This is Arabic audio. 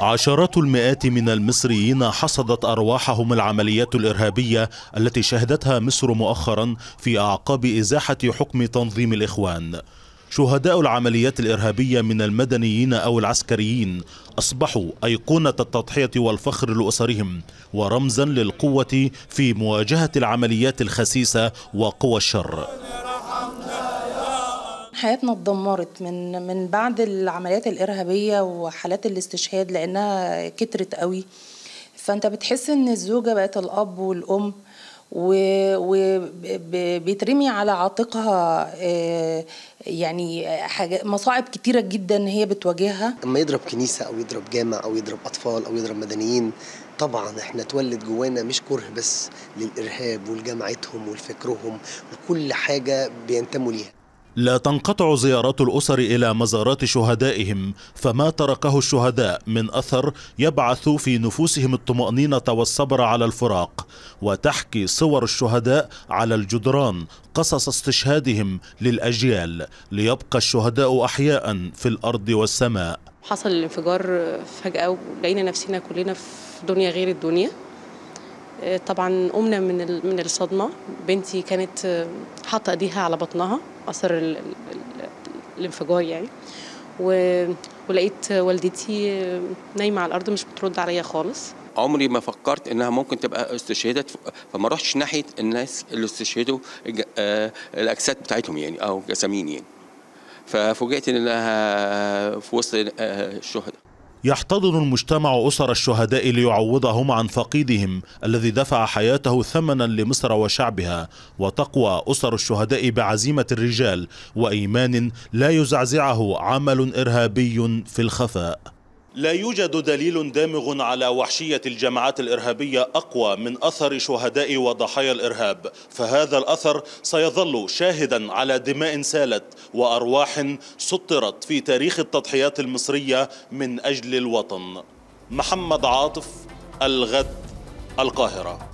عشرات المئات من المصريين حصدت أرواحهم العمليات الإرهابية التي شهدتها مصر مؤخرا في أعقاب إزاحة حكم تنظيم الإخوان شهداء العمليات الإرهابية من المدنيين أو العسكريين أصبحوا أيقونة التضحية والفخر لأسرهم ورمزا للقوة في مواجهة العمليات الخسيسة وقوى الشر حياتنا اتدمرت من من بعد العمليات الارهابيه وحالات الاستشهاد لانها كترت قوي فانت بتحس ان الزوجه بقت الاب والام وبيترمي على عاتقها آه، يعني مصاعب كتيرة جدا هي بتواجهها لما يضرب كنيسة أو يضرب جامع أو يضرب أطفال أو يضرب مدنيين طبعا احنا اتولد جوانا مش كره بس للإرهاب ولجماعتهم ولفكرهم وكل حاجة بينتموا ليها لا تنقطع زيارات الأسر إلى مزارات شهدائهم فما تركه الشهداء من أثر يبعث في نفوسهم الطمأنينة والصبر على الفراق وتحكي صور الشهداء على الجدران قصص استشهادهم للأجيال ليبقى الشهداء أحياء في الأرض والسماء حصل الانفجار فجأة ولقينا نفسنا كلنا في دنيا غير الدنيا آه، طبعا قمنا من من الصدمه بنتي كانت آه، حاطه ايديها على بطنها اثر الانفجار يعني ولقيت والدتي نايمه على الارض مش بترد عليا خالص عمري ما فكرت انها ممكن تبقى استشهدت فما رحتش ناحيه الناس اللي استشهدوا آه، الاجساد بتاعتهم يعني او جسامين يعني ففوجئت انها في وسط الشهداء آه، يحتضن المجتمع أسر الشهداء ليعوضهم عن فقيدهم الذي دفع حياته ثمنا لمصر وشعبها وتقوى أسر الشهداء بعزيمة الرجال وإيمان لا يزعزعه عمل إرهابي في الخفاء لا يوجد دليل دامغ على وحشية الجماعات الإرهابية أقوى من أثر شهداء وضحايا الإرهاب فهذا الأثر سيظل شاهدا على دماء سالت وأرواح سطرت في تاريخ التضحيات المصرية من أجل الوطن محمد عاطف الغد القاهره